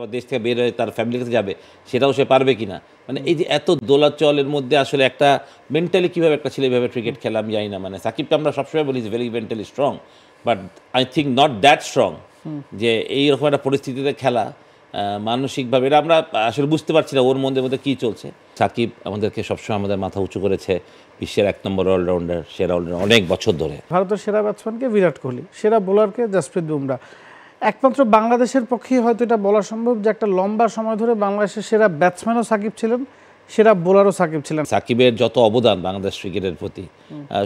আবার দেশ থেকে বের হয়ে তার ফ্যামিলি কাছে যাবে সেটাও সে পারবে কি না মানে এই যে এত দোলাচলের মধ্যে আসলে একটা মেন্টালি কীভাবে একটা ছেলে এভাবে ক্রিকেট খেলা আমি জানি না মানে সাকিবটা আমরা সবসময় বলি very mentally strong but I think not that strong যে এইরকম একটা পরিস্থিতিতে খেলা মানসিকভাবে এটা আমরা আসলে বুঝতে পারছি না ওর মনের মধ্যে কী চলছে সাকিব আমাদেরকে সবসময় আমাদের মাথা উঁচু করেছে বিশ্বের এক নম্বর অলরাউন্ডার সেরা অলরাউন্ডার অনেক বছর ধরে ভারতের সেরা ব্যাটসম্যানকে বিরাট কোহলি সেরা বোলারকে জাসপ্রীত বুমরা একমাত্র বাংলাদেশের পক্ষে হয়তো এটা বলা সম্ভব যে একটা লম্বা সময় ধরে বাংলাদেশের সেরা ব্যাটসম্যানও সাকিব ছিলেন সেরা বোলারও সাকিব ছিলেন সাকিবের যত অবদান বাংলাদেশ ক্রিকেটের প্রতি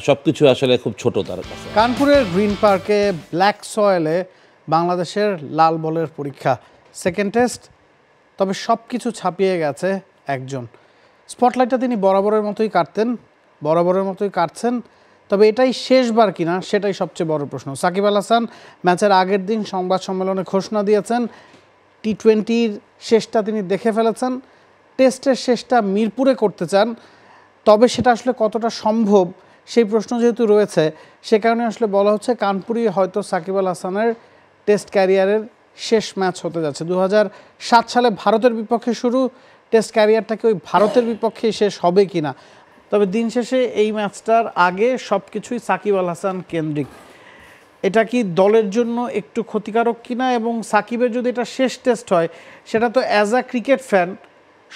সবকিছু আসলে খুব ছোট তার কাছে কানপুরের গ্রিন পার্কে ব্ল্যাক সয়েলে বাংলাদেশের লাল বলের পরীক্ষা সেকেন্ড টেস্ট তবে সব কিছু ছাপিয়ে গেছে একজন স্পটলাইটটা তিনি বরাবরের মতোই কাটতেন বরাবরের মতোই কাটছেন তবে এটাই শেষবার কিনা সেটাই সবচেয়ে বড় প্রশ্ন সাকিব আল হাসান ম্যাচের আগের দিন সংবাদ সম্মেলনে ঘোষণা দিয়েছেন টি টোয়েন্টির শেষটা তিনি দেখে ফেলেছেন টেস্টের শেষটা মিরপুরে করতে চান তবে সেটা আসলে কতটা সম্ভব সেই প্রশ্ন যেহেতু রয়েছে সে কারণে আসলে বলা হচ্ছে কানপুরি হয়তো সাকিব আল হাসানের টেস্ট ক্যারিয়ারের শেষ ম্যাচ হতে যাচ্ছে দু সালে ভারতের বিপক্ষে শুরু টেস্ট ক্যারিয়ারটাকে ওই ভারতের বিপক্ষে শেষ হবে কিনা তবে দিন শেষে এই ম্যাচটার আগে সব কিছুই সাকিব আল হাসান কেন্দ্রিক এটা কি দলের জন্য একটু ক্ষতিকারক কিনা এবং সাকিবের যদি এটা শেষ টেস্ট হয় সেটা তো অ্যাজ আ ক্রিকেট ফ্যান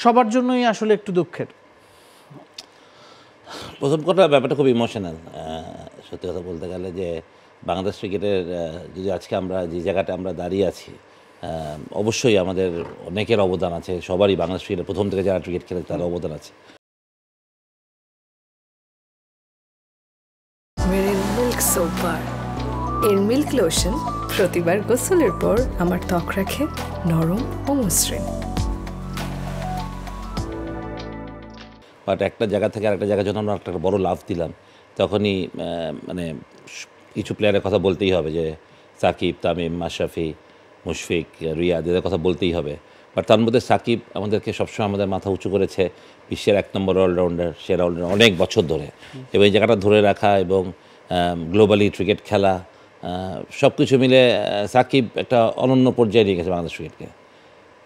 সবার জন্যই আসলে একটু দুঃখের প্রথম কথা ব্যাপারটা খুব ইমোশনাল সত্যি কথা বলতে গেলে যে বাংলাদেশ ক্রিকেটের যদি আজকে আমরা যে জায়গাটা আমরা দাঁড়িয়ে আছি অবশ্যই আমাদের অনেকের অবদান আছে সবারই বাংলাদেশ ক্রিকেটের প্রথম থেকে যারা ক্রিকেট খেলে তার অবদান আছে মিল্ক লোশন প্রতিবার গোসলের পর আমার ত্বক রাখে নরম ও মসৃণ বাট একটা জায়গা থেকে আরেকটা জায়গা যখন আমরা একটা বড় লাভ দিলাম তখনই মানে কিছু প্লেয়ারের কথা বলতেই হবে যে সাকিব তামিম মাশরাফি মুশফিক রিয়াদ এদের কথা বলতেই হবে বাট তার মধ্যে সাকিব আমাদেরকে সবসময় আমাদের মাথা উঁচু করেছে বিশ্বের এক নম্বর অলরাউন্ডার সেরা অলরাউন্ডার অনেক বছর ধরে এবং এই জায়গাটা ধরে রাখা এবং গ্লোবালি ক্রিকেট খেলা সব কিছু মিলে সাকিব একটা অনন্য পর্যায়ে নিয়ে গেছে বাংলাদেশ ক্রিকেটকে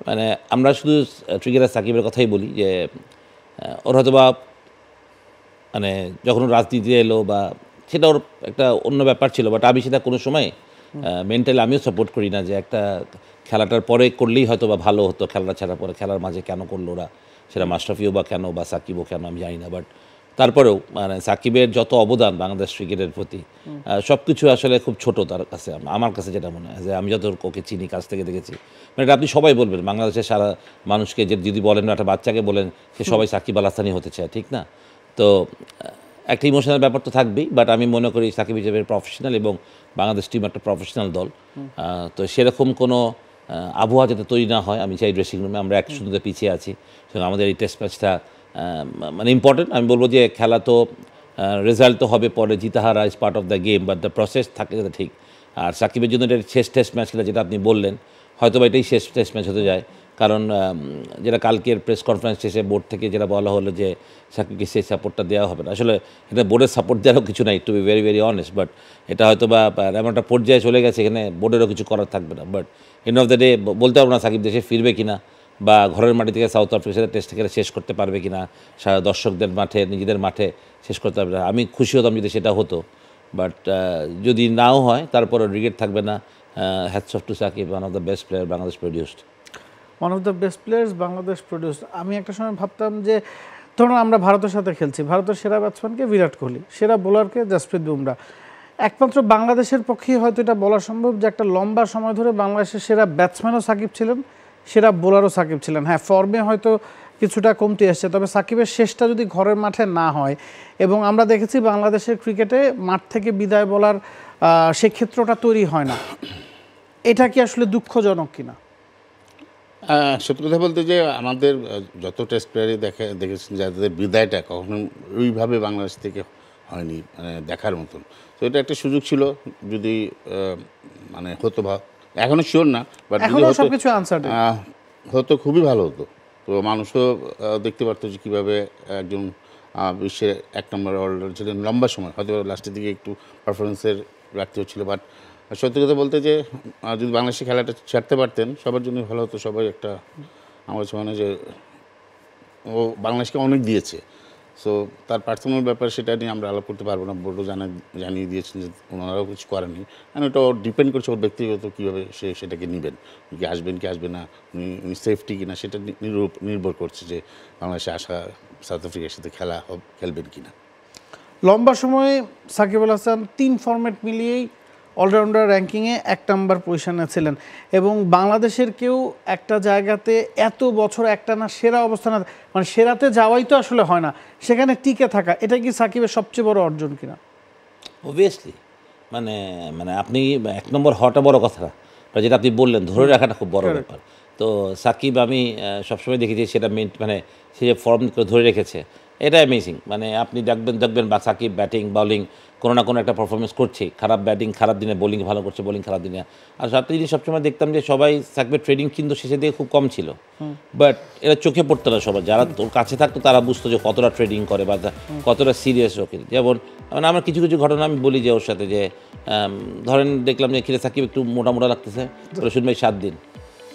মানে আমরা শুধু ক্রিকেটার সাকিবের কথাই বলি যে ওর হয়তো বা মানে যখন রাজনীতিতে এলো বা সেটা ওর একটা অন্য ব্যাপার ছিল বাট আমি সেটা কোনো সময় মেন্টালি আমিও সাপোর্ট করি না যে একটা খেলাটার পরে করলেই হয়তো বা ভালো হতো খেলাটা ছাড়া পরে খেলার মাঝে কেন করলো ওরা সেটা মাস্টারফিও বা কেন বা সাকিবও কেন আমি জানি না বাট তারপরেও মানে সাকিবের যত অবদান বাংলাদেশ ক্রিকেটের প্রতি সব কিছু আসলে খুব ছোট তার কাছে আমার কাছে যেটা মনে হয় যে আমি যত ওকে চিনি কাছ থেকে দেখেছি মানে এটা আপনি সবাই বলবেন বাংলাদেশের সারা মানুষকে যে যদি বলেন একটা বাচ্চাকে বলেন সে সবাই সাকিব আলাস্তানি হতে চায় ঠিক না তো একটা ইমোশনাল ব্যাপার তো থাকবেই বাট আমি মনে করি সাকিব হিসেবে প্রফেশনাল এবং বাংলাদেশ টিম একটা প্রফেশনাল দল তো সেরকম কোনো আবহাওয়া যাতে তৈরি না হয় আমি চাই ড্রেসিং রুমে আমরা এক সুন্দর পিছিয়ে আছি আমাদের এই টেস্ট ম্যাচটা মানে ইম্পর্টেন্ট আমি বলবো যে খেলা তো রেজাল্ট তো হবে পরে জিতাহারা is part of the game but the process থাকে ঠিক আর সাকিবের জন্য এটা শেষ টেস্ট ম্যাচ খেলা যেটা আপনি বললেন হয়তো বা এটাই শেষ টেস্ট ম্যাচ হতে যায় কারণ যেটা কালকের প্রেস কনফারেন্স শেষে বোর্ড থেকে যেটা বলা হলো যে সাকিবকে সেই সাপোর্টটা দেওয়া হবে না আসলে এটা বোর্ডের সাপোর্ট দেওয়ারও কিছু নাই to be very very honest but এটা হয়তো বা এমন একটা পর্যায়ে চলে গেছে এখানে বোর্ডেরও কিছু করার থাকবে না but end of the day বলতে পারবো না সাকিব দেশে ফিরবে কিনা বা ঘরের মাটি থেকে সাউথ আফ্রিকার সাথে টেস্ট খেলে শেষ করতে পারবে কি না দর্শকদের মাঠে নিজেদের মাঠে শেষ করতে পারবে না আমি খুশি হতাম যদি সেটা হতো বাট যদি নাও হয় তারপরে রিগেট থাকবে না hats off to Shakib one of the best player Bangladesh produced one of the best players Bangladesh produce আমি একটা সময় ভাবতাম যে ধরুন আমরা ভারতের সাথে খেলছি ভারতের সেরা ব্যাটসম্যানকে বিরাট কোহলি সেরা বোলারকে জাসপ্রীত বুমরা একমাত্র বাংলাদেশের পক্ষেই হয়তো এটা বলা সম্ভব যে একটা লম্বা সময় ধরে বাংলাদেশের সেরা ব্যাটসম্যানও সাকিব ছিলেন সেরা বোলারও সাকিব ছিলেন হ্যাঁ ফর্মে হয়তো কিছুটা কমতি আসছে তবে সাকিবের শেষটা যদি ঘরের মাঠে না হয় এবং আমরা দেখেছি বাংলাদেশের ক্রিকেটে মাঠ থেকে বিদায় বলার সে ক্ষেত্রটা তৈরি হয় না এটা কি আসলে দুঃখজনক কিনা সত্যি কথা বলতে যে আমাদের যত টেস্ট প্লেয়ারই দেখে দেখেছেন যাদের বিদায়টা কখনো ওইভাবে বাংলাদেশ থেকে হয়নি মানে দেখার মতন তো এটা একটা সুযোগ ছিল যদি মানে হতো বা এখনো শিওর না বাট এখনো সবকিছু হতো খুবই ভালো হতো তো মানুষও দেখতে পারতো যে কীভাবে একজন বিশ্বের এক নম্বর অলরাউন্ডার ছিলেন লম্বা সময় হয়তো লাস্টের দিকে একটু পারফরমেন্সের রাখতে হচ্ছিলো বাট সত্যি কথা বলতে যে যদি বাংলাদেশে খেলাটা ছাড়তে পারতেন সবার জন্য ভালো হতো সবাই একটা আমার কাছে মনে যে ও বাংলাদেশকে অনেক দিয়েছে সো তার পার্সোনাল ব্যাপার সেটা নিয়ে আমরা আলাপ করতে পারবো না বোর্ডও জানা জানিয়ে দিয়েছেন যে ওনারাও কিছু করেনি কারণ ওটা ডিপেন্ড করছে ওর ব্যক্তিগত কীভাবে সে সেটাকে নেবেন কি আসবেন কি আসবে না উনি উনি সেফটি কিনা সেটা নির্ভর করছে যে বাংলাদেশে আসা সাউথ আফ্রিকার সাথে খেলা খেলবেন কি না লম্বা সময়ে সাকিব আল হাসান তিন ফর্ম্যাট মিলিয়েই অলরাউন্ডার র্যাঙ্কিংয়ে এক নাম্বার পজিশনে ছিলেন এবং বাংলাদেশের কেউ একটা জায়গাতে এত বছর একটা না সেরা অবস্থানে মানে সেরাতে যাওয়াই তো আসলে হয় না সেখানে টিকে থাকা এটা কি সাকিবের সবচেয়ে বড় অর্জন কিনা অবভিয়াসলি মানে মানে আপনি এক নম্বর হওয়াটা বড় কথা যেটা আপনি বললেন ধরে রাখাটা খুব বড় ব্যাপার তো সাকিব আমি সবসময় দেখেছি সেটা মেন মানে সে যে ফর্ম ধরে রেখেছে এটা অ্যামেজিং মানে আপনি দেখবেন দেখবেন বা সাকিব ব্যাটিং বলিং কোনো না কোনো একটা পারফরমেন্স করছে খারাপ ব্যাটিং খারাপ দিনে বোলিং ভালো করছে বোলিং খারাপ দিনে আর সাথে জিনিস সবসময় দেখতাম যে সবাই সাকিবের ট্রেডিং কিন্তু শেষে দিকে খুব কম ছিল বাট এরা চোখে পড়তো না সবাই যারা তোর কাছে থাকতো তারা বুঝতো যে কতটা ট্রেডিং করে বা কতটা সিরিয়াস ওকে যেমন মানে আমার কিছু কিছু ঘটনা আমি বলি যে ওর সাথে যে ধরেন দেখলাম যে খিরে সাকিব একটু মোটা মোটা লাগতেছে রসুন ভাই সাত দিন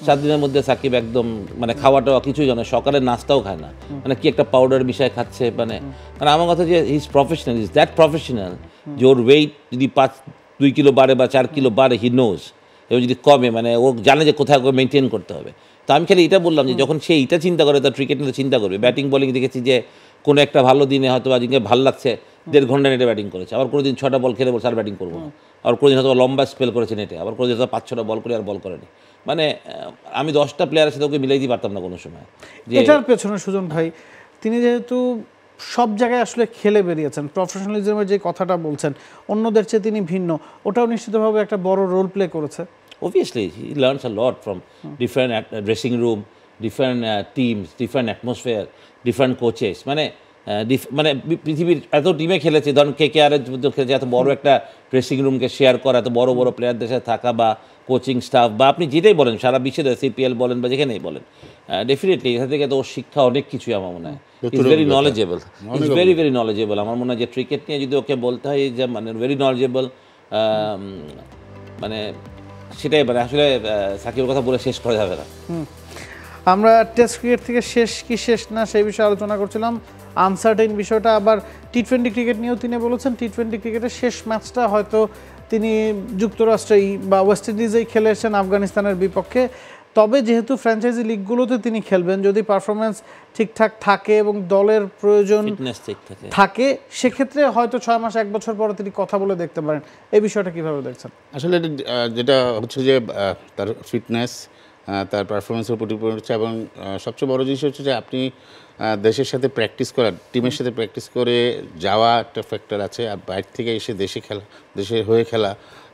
সাত দিনের মধ্যে সাকিব একদম মানে খাওয়াটা কিছুই জানে সকালে নাস্তাও খায় না মানে কি একটা পাউডার বিষয় খাচ্ছে মানে মানে আমার কথা যে is professional is that professional যে ওর ওয়েট যদি পাঁচ দুই কিলো বাড়ে বা চার কিলো বাড়ে হি নোজ এবং যদি কমে মানে ও জানে যে কোথায় ওকে মেনটেন করতে হবে তো আমি খালি এটা বললাম যে যখন সে এটা চিন্তা করে তার ক্রিকেট নিয়ে চিন্তা করবে ব্যাটিং বলিং দেখেছি যে কোনো একটা ভালো দিনে হয়তো আজকে ভালো লাগছে দেড় ঘন্টা নেটে ব্যাটিং করেছে আবার কোনো দিন ছটা বল খেলে বলছে আর ব্যাটিং করবো না আবার কোনো দিন হয়তো লম্বা স্পেল করেছে নেটে আবার কোনো দিন হয়তো পাঁচ ছটা বল করে আর বল করেনি মানে আমি দশটা প্লেয়ারের সাথে ওকে মিলাইতে পারতাম না কোনো সময় এটার পেছনে সুজন ভাই তিনি যেহেতু সব জায়গায় আসলে খেলে বেরিয়েছেন প্রফেশনালিজমের যে কথাটা বলছেন অন্যদের চেয়ে তিনি ভিন্ন ওটাও নিশ্চিতভাবে একটা বড় রোল প্লে করেছে obviously he learns a lot from different dressing room different teams different atmosphere different coaches মানে মানে পৃথিবীর এত টিমে খেলেছে ধরুন কে কে আরের খেলেছে এত বড় একটা ড্রেসিং রুমকে শেয়ার করা এত বড় বড় প্লেয়ারদের সাথে থাকা বা কোচিং স্টাফ বা আপনি যেটাই বলেন সারা বিশ্বে সিপিএল বলেন বা যেখানেই বলেন ডেফিনেটলি এখান থেকে তো ওর শিক্ষা অনেক কিছুই আমার মনে হয় it's very knowledgeable it's very very knowledgeable আমার মনে হয় যে ক্রিকেট নিয়ে যদি ওকে বলতে হয় যে মানে ভেরি নলেজেবল মানে সেটাই মানে আসলে সাকিবের কথা বলে শেষ করা যাবে না আমরা টেস্ট ক্রিকেট থেকে শেষ কি শেষ না সেই বিষয়ে আলোচনা করছিলাম আনসার্টেন বিষয়টা আবার টি টোয়েন্টি ক্রিকেট নিয়েও তিনি বলেছেন টি টোয়েন্টি ক্রিকেটের শেষ ম্যাচটা হয়তো তিনি যুক্তরাষ্ট্রেই বা ওয়েস্ট ইন্ডিজেই খেলে এসেছেন আফগানিস্তানের বিপক্ষে তবে যেহেতু ফ্র্যাঞ্চাইজি লিগগুলোতে তিনি খেলবেন যদি পারফরমেন্স ঠিকঠাক থাকে এবং দলের প্রয়োজন থাকে সেক্ষেত্রে হয়তো ছয় মাস এক বছর পরে তিনি কথা বলে দেখতে পারেন এই বিষয়টা কিভাবে দেখছেন আসলে যেটা হচ্ছে যে তার ফিটনেস তার পারফরমেন্সের উপর ডিপেন্ড হচ্ছে এবং সবচেয়ে বড় জিনিস হচ্ছে যে আপনি দেশের সাথে প্র্যাকটিস করা টিমের সাথে প্র্যাকটিস করে যাওয়া একটা ফ্যাক্টর আছে আর বাইরে থেকে এসে দেশে খেলা দেশে হয়ে খেলা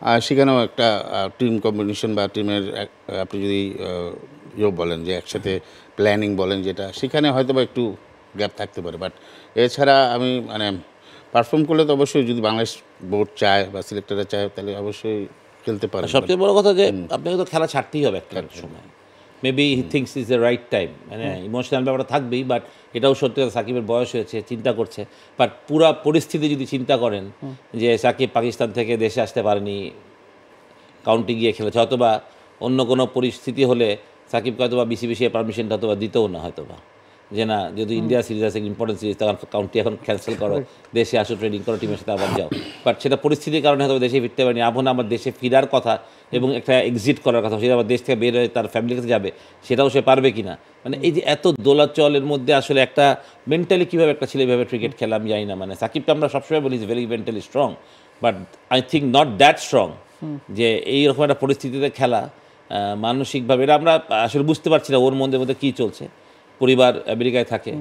আর সেখানেও একটা টিম কম্বিনেশন বা টিমের আপনি যদি ইয়ে বলেন যে একসাথে প্ল্যানিং বলেন যেটা সেখানে হয়তো বা একটু গ্যাপ থাকতে পারে বাট এছাড়া আমি মানে পারফর্ম করলে তো অবশ্যই যদি বাংলাদেশ বোর্ড চায় বা সিলেক্টররা চায় তাহলে অবশ্যই খেলতে পারে সবচেয়ে বড় কথা যে আপনাকে তো খেলা ছাড়তেই হবে একটা সময় maybe he thinks is the right time মানে ইমোশনাল ব্যাপারটা থাকবেই বাট এটাও সত্যি কথা সাকিবের বয়স হয়েছে চিন্তা করছে বাট পুরা পরিস্থিতি যদি চিন্তা করেন যে সাকিব পাকিস্তান থেকে দেশে আসতে পারেনি কাউন্টি গিয়ে খেলেছে অথবা অন্য কোনো পরিস্থিতি হলে সাকিবকে হয়তো বা বিসিবিসি পারমিশনটা হয়তো বা দিতেও না হয়তো বা যে না যদি ইন্ডিয়া সিরিজ আছে ইম্পর্টেন্ট সিরিজ তখন কাউন্টি এখন ক্যান্সেল করো দেশে আসো ট্রেনিং করো টিমের সাথে আবার যাও বাট সেটা পরিস্থিতির কারণে হয়তো দেশে ফিরতে পারিনি এখন আমার দেশে ফিরার কথা এবং একটা এক্সিট করার কথা সেটা আবার দেশ থেকে বের হয়ে তার ফ্যামিলি কাছে যাবে সেটাও সে পারবে কি না মানে এই যে এত দোলাচলের মধ্যে আসলে একটা মেন্টালি কীভাবে একটা ছেলে এভাবে ক্রিকেট খেলা আমি জানি না মানে সাকিবকে আমরা সবসময় বলি is very mentally strong but I think not that strong যে এইরকম একটা পরিস্থিতিতে খেলা মানসিকভাবে এটা আমরা আসলে বুঝতে পারছি না ওর মধ্যে মধ্যে কী চলছে পরিবার আমেরিকায় থাকে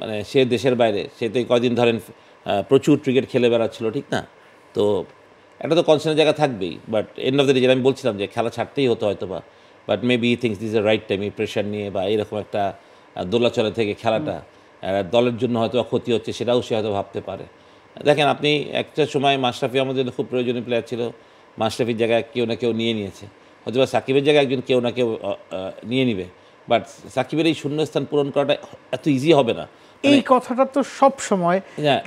মানে সে দেশের বাইরে সে তো কদিন ধরেন প্রচুর ক্রিকেট খেলে বেড়াচ্ছিল ঠিক না তো একটা তো কনসার্নের জায়গা থাকবেই but end of the day যেটা আমি বলছিলাম যে খেলা ছাড়তেই হতো হয়তো বা but maybe thinks this a right time এই প্রেশার নিয়ে বা এরকম একটা দোলাচলে থেকে খেলাটা দলের জন্য হয়তো ক্ষতি হচ্ছে সেটাও সে হয়তো ভাবতে পারে দেখেন আপনি একটা সময় মাশরাফি আমাদের জন্য খুব প্রয়োজনীয় প্লেয়ার ছিল মাশরাফির জায়গায় কেউ না কেউ নিয়ে নিয়েছে হয়তো বা সাকিবের জায়গায় একজন কেউ না কেউ নিয়ে নিবে বাট সাকিবের এই শূন্যস্থান পূরণ করাটা এত ইজি হবে না এই মানে- কথাটা তো সব সময়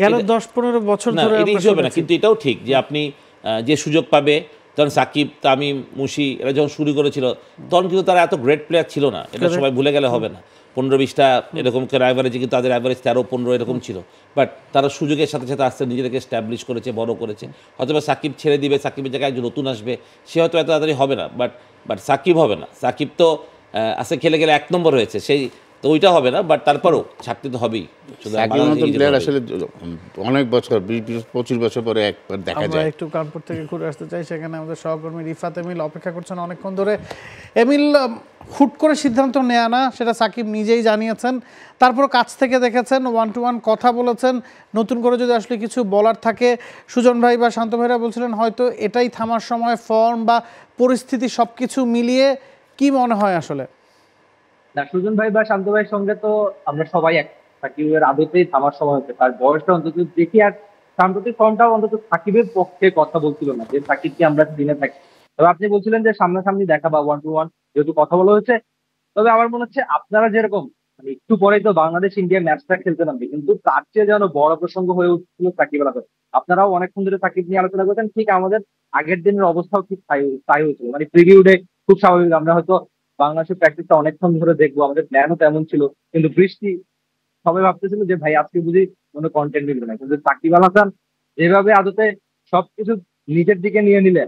গেল দশ পনেরো বছর ধরে ইজি হবে না কিন্তু এটাও ঠিক যে আপনি যে সুযোগ পাবে তখন সাকিব তামিম মুশি এরা যখন শুরু করেছিল তখন কিন্তু তারা এত গ্রেট প্লেয়ার ছিল না এটা সবাই ভুলে গেলে হবে না পনেরো বিশটা এরকম করে অ্যাভারেজে কিন্তু তাদের অ্যাভারেজ তেরো পনেরো এরকম ছিল বাট তারা সুযোগের সাথে সাথে আস্তে নিজেদেরকে স্ট্যাবলিশ করেছে বড় করেছে হয়তো বা সাকিব ছেড়ে দিবে সাকিবের জায়গায় একজন নতুন আসবে সে হয়তো এত তাড়াতাড়ি হবে না বাট বাট সাকিব হবে না সাকিব তো আজকে খেলে গেলে এক নম্বর হয়েছে সেই তো ওইটা হবে না বাট তারপরও ছাড়তে তো হবেই আসলে অনেক বছর পঁচিশ বছর পরে একবার দেখা যায় একটু কানপুর থেকে ঘুরে আসতে চাই সেখানে আমাদের সহকর্মী রিফাত এমিল অপেক্ষা করছেন অনেকক্ষণ ধরে এমিল হুট করে সিদ্ধান্ত নেয়া না সেটা সাকিব নিজেই জানিয়েছেন তারপর কাছ থেকে দেখেছেন ওয়ান টু ওয়ান কথা বলেছেন নতুন করে যদি আসলে কিছু বলার থাকে সুজন ভাই বা শান্ত ভাইরা বলছিলেন হয়তো এটাই থামার সময় ফর্ম বা পরিস্থিতি সব কিছু মিলিয়ে কি মনে হয় আসলে না সুজন ভাই বা শান্ত ভাইয়ের সঙ্গে তো আমরা সবাই এক সাকিবের আদতেই থামার সময় হচ্ছে তার বয়সটা অন্তত দেখি আর সাম্প্রতিক ফর্মটাও অন্তত সাকিবের পক্ষে কথা বলছিল না যে সাকিবকে আমরা চিনে থাকি তবে আপনি বলছিলেন যে সামনাসামনি দেখা বা ওয়ান টু ওয়ান যেহেতু কথা বলা হয়েছে তবে আমার মনে হচ্ছে আপনারা যেরকম মানে একটু পরেই তো বাংলাদেশ ইন্ডিয়া ম্যাচটা খেলতে নামবে কিন্তু তার চেয়ে যেন বড় প্রসঙ্গ হয়ে উঠছিল সাকিব আলাদা আপনারাও অনেকক্ষণ ধরে সাকিব নিয়ে আলোচনা করেছেন ঠিক আমাদের আগের দিনের অবস্থাও ঠিক তাই হয়েছিল মানে প্রিভিউ ডে খুব স্বাভাবিক আমরা হয়তো বাংলাদেশের প্র্যাকটিসটা অনেকক্ষণ ধরে দেখবো আমাদের প্ল্যানও তেমন ছিল কিন্তু বৃষ্টি সবাই ভাবতেছিল যে ভাই আজকে বুঝি কোনো কন্টেন্ট মিলবে না কিন্তু সাকিব আল হাসান যেভাবে আদতে সবকিছু নিজের দিকে নিয়ে নিলেন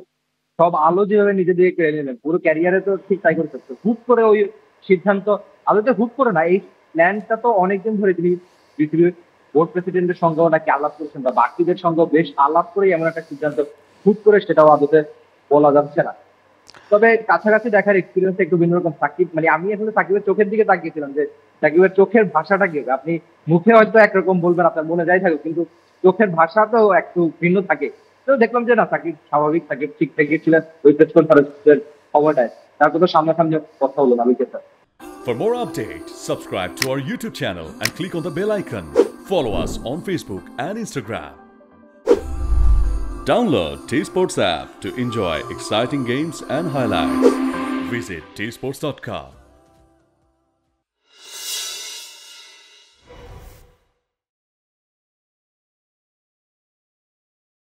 সব আলো যেভাবে নিজের দিকে কেড়ে নিলেন পুরো ক্যারিয়ারে তো ঠিক তাই করে থাকতো হুট করে ওই সিদ্ধান্ত আদতে হুট করে না এই প্ল্যানটা তো অনেকদিন ধরে তিনি পৃথিবীর বোর্ড প্রেসিডেন্টের সঙ্গেও নাকি আলাপ করেছেন বা বাকিদের সঙ্গেও বেশ আলাপ করে এমন একটা সিদ্ধান্ত হুট করে সেটাও আদতে বলা যাচ্ছে না তবে কাছাকাছি দেখার এক্সপিরিয়েন্স একটু ভিন্ন রকম সাকিব মানে আমি আসলে সাকিবের চোখের দিকে তাকিয়েছিলাম যে সাকিবের চোখের ভাষাটা কি হবে আপনি মুখে হয়তো একরকম বলবেন আপনার মনে যাই থাকুক কিন্তু চোখের ভাষা তো একটু ভিন্ন থাকে তো দেখলাম যে না সাকিব স্বাভাবিক সাকিব ঠিক থেকে ছিলেন ওই প্রেস কনফারেন্সের খবরটায় তারপর তো সামনাসামনি কথা হলো না wicket For more updates, subscribe to our YouTube channel and click on the bell icon. Follow us on Facebook and Instagram. Download T Sports app to enjoy exciting games and highlights. Visit tsports.com.